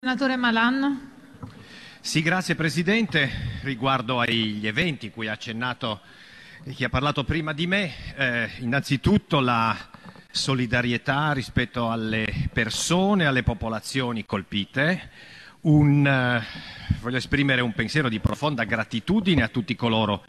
Senatore Malan. Sì, grazie Presidente. Riguardo agli eventi cui ha accennato chi ha parlato prima di me, eh, innanzitutto la solidarietà rispetto alle persone, alle popolazioni colpite un, eh, voglio esprimere un pensiero di profonda gratitudine a tutti coloro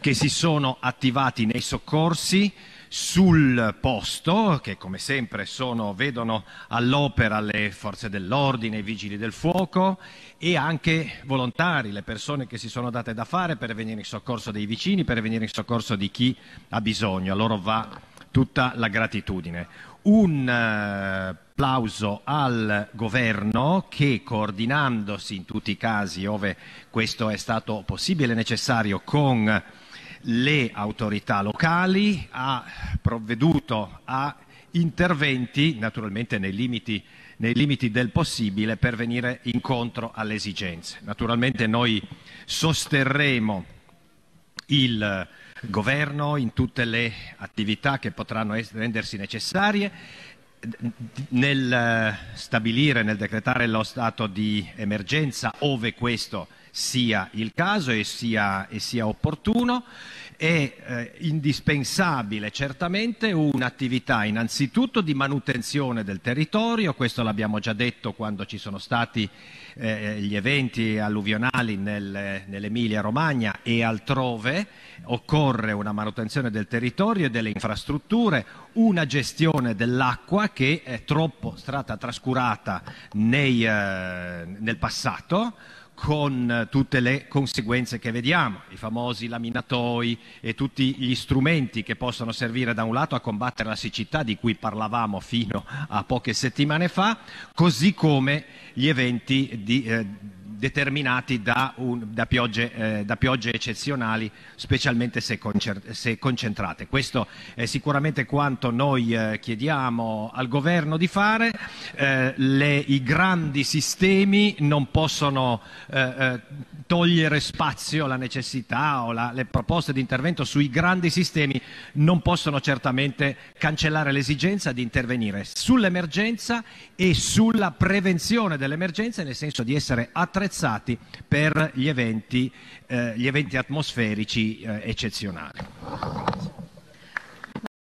che si sono attivati nei soccorsi sul posto, che come sempre sono, vedono all'opera le forze dell'ordine, i vigili del fuoco e anche volontari, le persone che si sono date da fare per venire in soccorso dei vicini, per venire in soccorso di chi ha bisogno. A loro va tutta la gratitudine. Un eh, Applauso al governo che coordinandosi in tutti i casi, ove questo è stato possibile e necessario, con le autorità locali ha provveduto a interventi, naturalmente nei limiti, nei limiti, del possibile, per venire incontro alle esigenze. Naturalmente noi sosterremo il governo in tutte le attività che potranno rendersi necessarie nel eh, stabilire, nel decretare lo stato di emergenza, ove questo sia il caso e sia, e sia opportuno. È eh, indispensabile certamente un'attività innanzitutto di manutenzione del territorio, questo l'abbiamo già detto quando ci sono stati eh, gli eventi alluvionali nel, nell'Emilia Romagna e altrove, occorre una manutenzione del territorio e delle infrastrutture, una gestione dell'acqua che è troppo stata trascurata nei, eh, nel passato con eh, tutte le conseguenze che vediamo, i famosi laminatoi e tutti gli strumenti che possono servire da un lato a combattere la siccità di cui parlavamo fino a poche settimane fa, così come gli eventi di, eh, determinati da, un, da, piogge, eh, da, piogge, eccezionali, specialmente se, se concentrate. Questo è sicuramente quanto noi eh, chiediamo al governo di fare. Eh, le, I grandi sistemi non possono eh, eh, togliere spazio alla necessità o la, le proposte di intervento sui grandi sistemi non possono certamente cancellare l'esigenza di intervenire sull'emergenza e sulla prevenzione dell'emergenza, nel senso di essere attrezzati apprezzati per gli eventi, eh, gli eventi atmosferici eh, eccezionali.